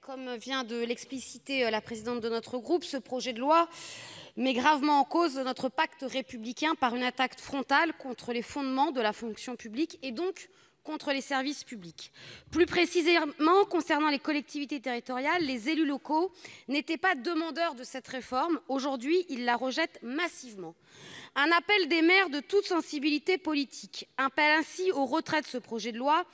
comme vient de l'expliciter euh, la présidente de notre groupe, ce projet de loi met gravement en cause notre pacte républicain par une attaque frontale contre les fondements de la fonction publique et donc contre les services publics. Plus précisément, concernant les collectivités territoriales, les élus locaux n'étaient pas demandeurs de cette réforme. Aujourd'hui, ils la rejettent massivement. Un appel des maires de toute sensibilité politique, appelle ainsi au retrait de ce projet de loi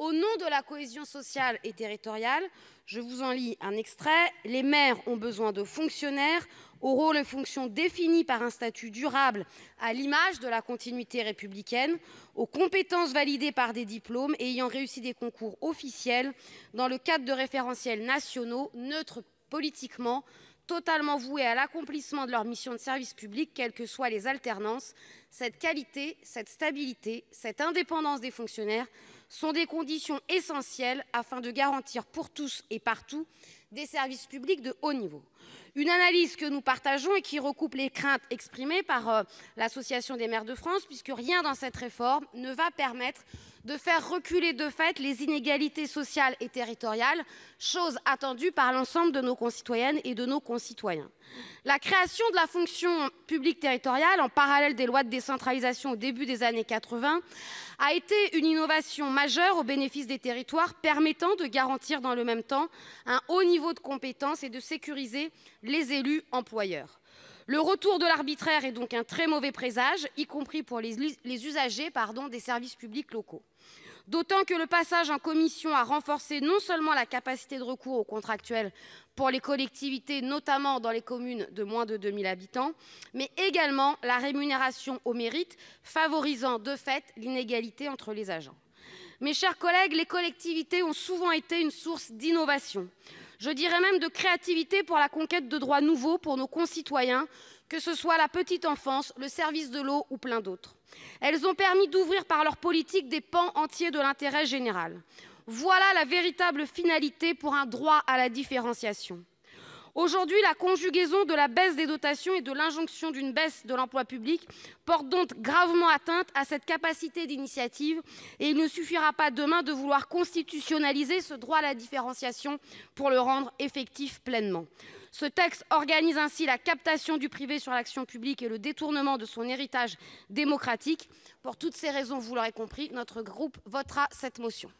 au nom de la cohésion sociale et territoriale, je vous en lis un extrait. Les maires ont besoin de fonctionnaires aux rôles et fonctions définis par un statut durable à l'image de la continuité républicaine, aux compétences validées par des diplômes et ayant réussi des concours officiels dans le cadre de référentiels nationaux neutres politiquement totalement voués à l'accomplissement de leur mission de service public, quelles que soient les alternances. Cette qualité, cette stabilité, cette indépendance des fonctionnaires sont des conditions essentielles afin de garantir pour tous et partout des services publics de haut niveau. Une analyse que nous partageons et qui recoupe les craintes exprimées par euh, l'Association des maires de France, puisque rien dans cette réforme ne va permettre de faire reculer de fait les inégalités sociales et territoriales, chose attendue par l'ensemble de nos concitoyennes et de nos concitoyens. La création de la fonction publique territoriale, en parallèle des lois de décentralisation au début des années 80, a été une innovation majeure au bénéfice des territoires, permettant de garantir dans le même temps un haut niveau de compétence et de sécuriser les élus employeurs. Le retour de l'arbitraire est donc un très mauvais présage, y compris pour les, usagers des services publics locaux. D'autant que le passage en commission a renforcé non seulement la capacité de recours aux contractuels pour les collectivités, notamment dans les communes de moins de 2000 habitants, mais également la rémunération au mérite, favorisant de fait l'inégalité entre les agents. Mes chers collègues, les collectivités ont souvent été une source d'innovation je dirais même de créativité pour la conquête de droits nouveaux pour nos concitoyens, que ce soit la petite enfance, le service de l'eau ou plein d'autres. Elles ont permis d'ouvrir par leur politique des pans entiers de l'intérêt général. Voilà la véritable finalité pour un droit à la différenciation. Aujourd'hui, la conjugaison de la baisse des dotations et de l'injonction d'une baisse de l'emploi public porte donc gravement atteinte à cette capacité d'initiative et il ne suffira pas demain de vouloir constitutionnaliser ce droit à la différenciation pour le rendre effectif pleinement. Ce texte organise ainsi la captation du privé sur l'action publique et le détournement de son héritage démocratique. Pour toutes ces raisons, vous l'aurez compris, notre groupe votera cette motion.